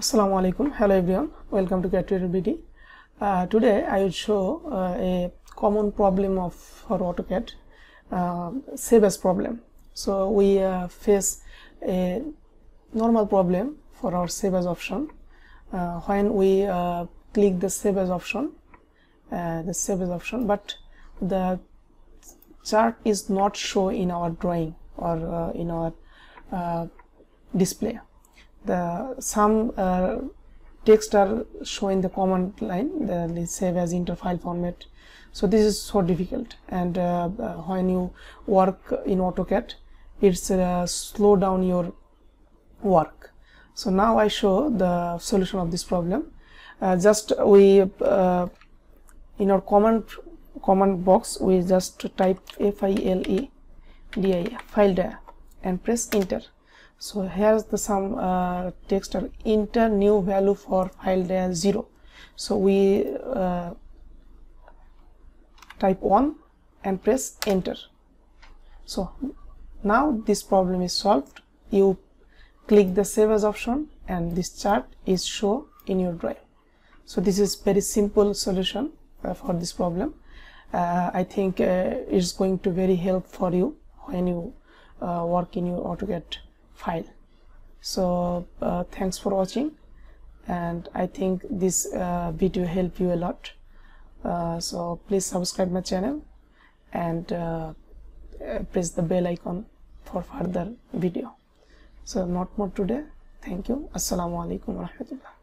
Assalamu alaikum. Hello everyone. Welcome to Calculator Uh, today I will show uh, a common problem of for AutoCAD, uh, save as problem. So we uh, face a normal problem for our save as option. Uh, when we uh, click the save as option, uh, the save as option, but the chart is not show in our drawing or in our display the some uh, text are showing the command line the save as inter file format so this is so difficult and uh, uh, when you work in AutoCAD it's uh, slow down your work so now I show the solution of this problem uh, just we uh, in our command command box we just type file -E, dia file dia and press enter so here's the some uh, text or enter new value for file layer 0 so we uh, type 1 and press enter so now this problem is solved you click the save as option and this chart is show in your drive so this is very simple solution uh, for this problem uh, i think uh, it's going to very help for you when you uh, work in your AutoCAD file so uh, thanks for watching and i think this uh, video helped you a lot uh, so please subscribe my channel and uh, uh, press the bell icon for further video so not more today thank you assalamu alaikum warahmatullah